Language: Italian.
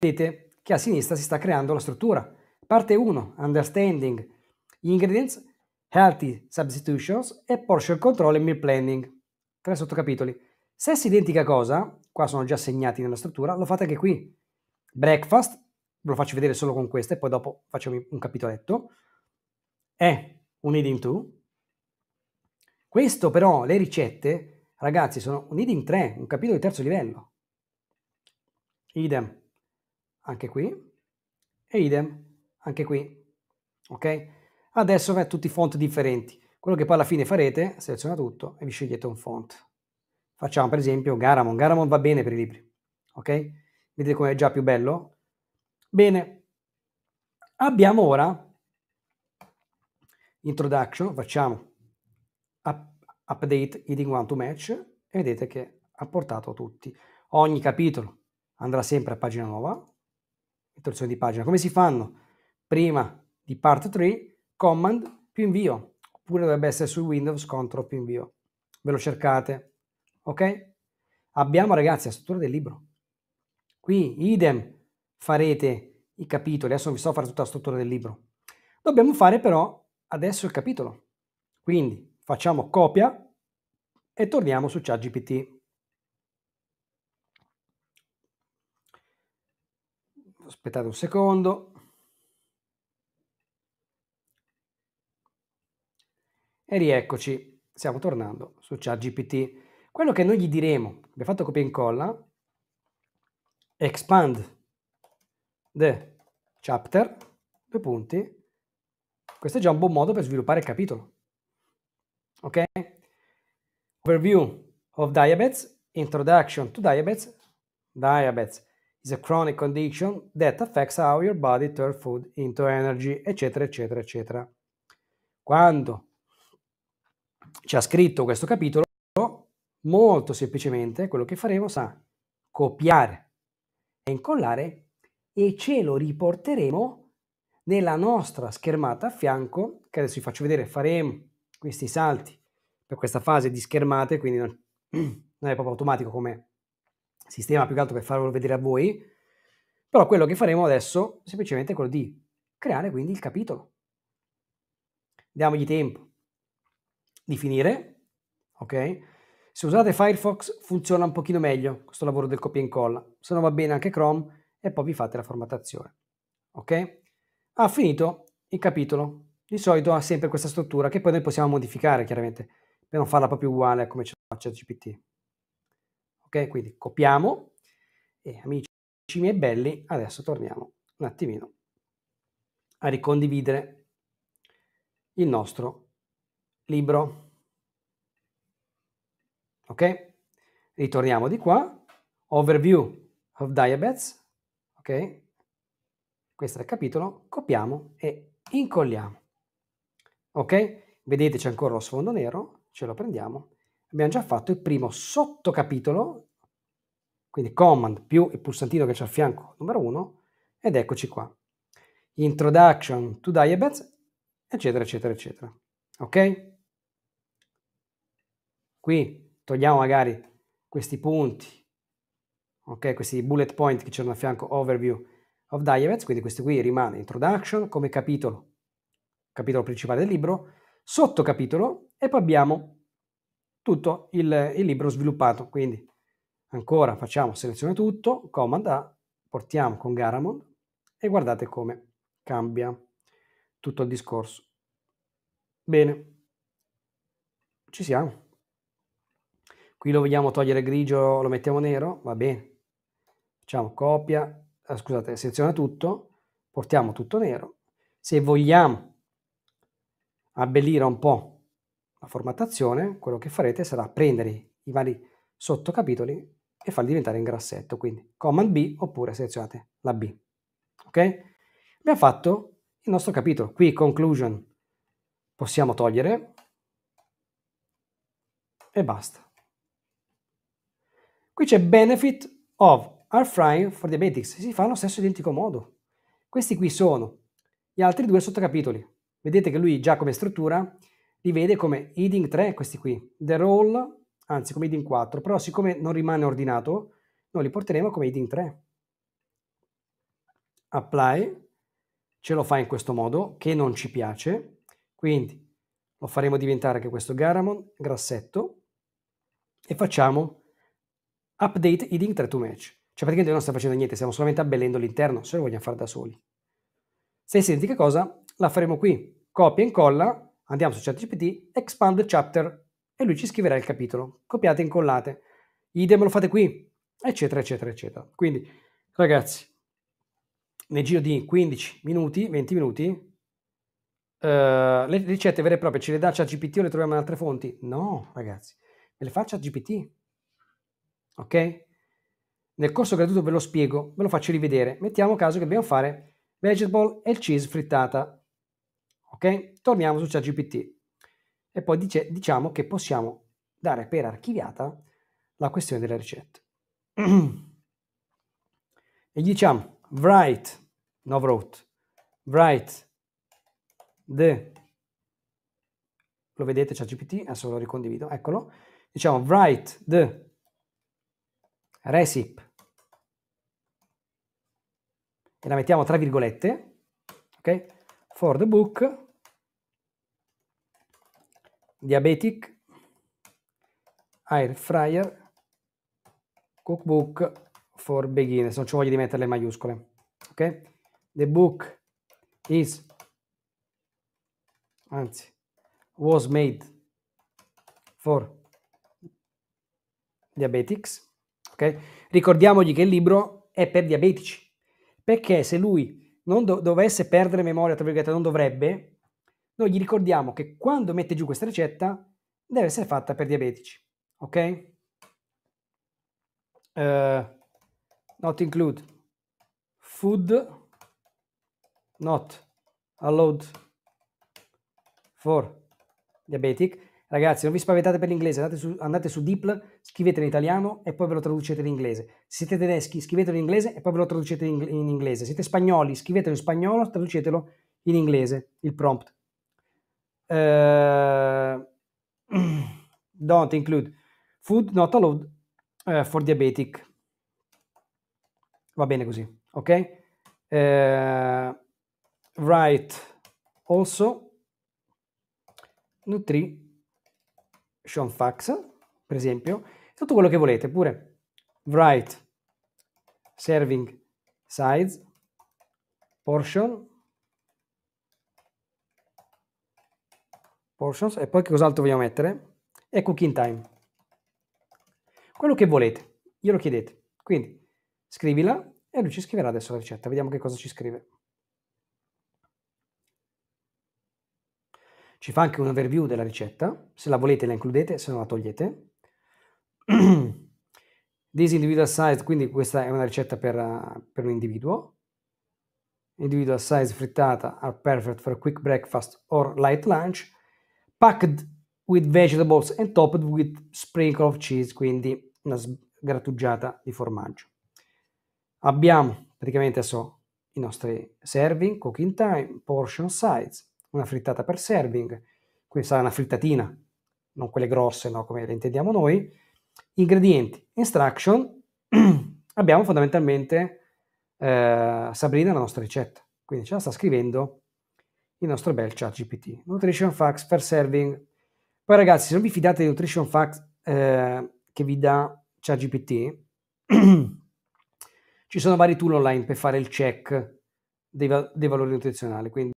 Vedete che a sinistra si sta creando la struttura. Parte 1, Understanding, Ingredients, Healthy Substitutions e Portion Control e Meal Planning. Tre sottocapitoli. Stessa identica cosa, qua sono già segnati nella struttura, lo fate anche qui. Breakfast, ve lo faccio vedere solo con queste, poi dopo facciamo un capitoletto. È un eating 2. Questo però, le ricette, ragazzi, sono un eating 3, un capitolo di terzo livello. Idem anche qui, e idem, anche qui, ok? Adesso va tutti i font differenti. Quello che poi alla fine farete, seleziona tutto e vi scegliete un font. Facciamo per esempio Garamon Garamon va bene per i libri, ok? Vedete come è già più bello? Bene, abbiamo ora introduction, facciamo up, update eating one to match e vedete che ha portato tutti. Ogni capitolo andrà sempre a pagina nuova, torsione di pagina. Come si fanno? Prima di part 3, command più invio, oppure dovrebbe essere su Windows control più invio. Ve lo cercate, ok? Abbiamo ragazzi la struttura del libro. Qui idem farete i capitoli, adesso vi sto a fare tutta la struttura del libro. Dobbiamo fare però adesso il capitolo. Quindi facciamo copia e torniamo su ChatGPT. Aspettate un secondo. E rieccoci, stiamo tornando su ChatGPT. Quello che noi gli diremo, abbiamo fatto copia e incolla, expand the chapter, due punti. Questo è già un buon modo per sviluppare il capitolo. Ok? Overview of diabetes, introduction to diabetes, diabetes, is a chronic condition that affects how your body turns food into energy, eccetera, eccetera, eccetera. Quando ci ha scritto questo capitolo, molto semplicemente quello che faremo sarà copiare e incollare e ce lo riporteremo nella nostra schermata a fianco, che adesso vi faccio vedere, faremo questi salti per questa fase di schermate, quindi non è proprio automatico come sistema più che altro per farlo vedere a voi, però quello che faremo adesso è semplicemente quello di creare quindi il capitolo. Diamogli tempo di finire, ok? Se usate Firefox funziona un pochino meglio questo lavoro del copia e incolla, se no va bene anche Chrome e poi vi fate la formattazione, ok? Ha finito il capitolo. Di solito ha sempre questa struttura che poi noi possiamo modificare chiaramente per non farla proprio uguale a come ce l'ha ChatGPT. Ok, quindi copiamo e amici miei belli, adesso torniamo un attimino a ricondividere il nostro libro. Ok? Ritorniamo di qua. Overview of diabetes. Ok? Questo è il capitolo. Copiamo e incolliamo. Ok? Vedete c'è ancora lo sfondo nero, ce lo prendiamo abbiamo già fatto il primo sottocapitolo, quindi command più il pulsantino che c'è al fianco numero 1, ed eccoci qua. Introduction to diabetes, eccetera, eccetera, eccetera. Ok? Qui togliamo magari questi punti, ok? Questi bullet point che c'erano a fianco, overview of diabetes, quindi questo qui rimane introduction come capitolo, capitolo principale del libro, sottocapitolo, e poi abbiamo tutto il, il libro sviluppato. Quindi ancora facciamo selezione tutto, command A, portiamo con Garamond e guardate come cambia tutto il discorso. Bene, ci siamo. Qui lo vogliamo togliere grigio, lo mettiamo nero, va bene. Facciamo copia, ah, scusate, seleziona tutto, portiamo tutto nero. Se vogliamo abbellire un po' la formattazione, quello che farete sarà prendere i vari sottocapitoli e farli diventare in grassetto, quindi Command B oppure selezionate la B. Ok? Abbiamo fatto il nostro capitolo. Qui Conclusion possiamo togliere e basta. Qui c'è Benefit of are frying for diabetics. Si fa allo stesso identico modo. Questi qui sono gli altri due sottocapitoli. Vedete che lui già come struttura li vede come heading 3 questi qui, the roll, anzi come heading 4, però siccome non rimane ordinato, noi li porteremo come heading 3. Apply, ce lo fa in questo modo, che non ci piace, quindi lo faremo diventare anche questo Garamond grassetto e facciamo update heading 3 to match. Cioè praticamente noi non stiamo facendo niente, stiamo solamente abbellendo l'interno, se lo vogliamo fare da soli. Se senti che cosa la faremo qui, copia e incolla Andiamo su ChatGPT, expand chapter e lui ci scriverà il capitolo. Copiate e incollate. Idem lo fate qui, eccetera, eccetera, eccetera. Quindi, ragazzi, nel giro di 15 minuti, 20 minuti, uh, le ricette vere e proprie ce le dà ChatGPT o le troviamo in altre fonti? No, ragazzi, me le fa ChatGPT. Ok? Nel corso gratuito ve lo spiego, ve lo faccio rivedere. Mettiamo caso che dobbiamo fare vegetable e cheese frittata Ok? Torniamo su ChatGPT e poi dice, diciamo che possiamo dare per archiviata la questione delle ricette. e gli diciamo write, no wrote, write the, lo vedete ChatGPT, adesso lo ricondivido, eccolo, diciamo write the recipe e la mettiamo tra virgolette, ok? for the book, diabetic, air fryer, cookbook for beginners, non ci voglio di mettere le maiuscole, ok? The book is, anzi, was made for diabetics, ok? Ricordiamogli che il libro è per diabetici, perché se lui non do- dovesse perdere memoria, tra virgolette, non dovrebbe, noi gli ricordiamo che quando mette giù questa ricetta deve essere fatta per diabetici, ok? Uh, not include food not allowed for diabetic Ragazzi, non vi spaventate per l'inglese, andate su, andate su Deepl, scrivete in italiano e poi ve lo traducete in inglese. siete tedeschi, scrivetelo in inglese e poi ve lo traducete in, inglese. siete spagnoli, scrivetelo in spagnolo, traducetelo in inglese, il prompt. Uh, don't include food not allowed uh, for diabetic. Va bene così, ok? Uh, eh, right also nutri Sean Fax, per esempio, tutto quello che volete, pure write serving size portion portions e poi che cos'altro vogliamo mettere e cooking time quello che volete glielo chiedete quindi scrivila e lui ci scriverà adesso la ricetta vediamo che cosa ci scrive Ci fa anche un overview della ricetta, se la volete la includete, se non la togliete. This individual size, quindi questa è una ricetta per, eh, per un individuo. Individual size frittata are perfect for quick breakfast or light lunch. Packed with vegetables and topped with sprinkle of cheese, quindi una grattugiata di formaggio. Abbiamo praticamente adesso i nostri serving, cooking time, portion size, una frittata per serving, quindi sarà una frittatina, non quelle grosse no, come le intendiamo noi. Ingredienti, instruction, abbiamo fondamentalmente eh, Sabrina la nostra ricetta, quindi ce la sta scrivendo il nostro bel chat GPT. Nutrition facts per serving. Poi ragazzi, se non vi fidate di nutrition facts eh, che vi dà chat GPT, ci sono vari tool online per fare il check dei, dei valori nutrizionali, quindi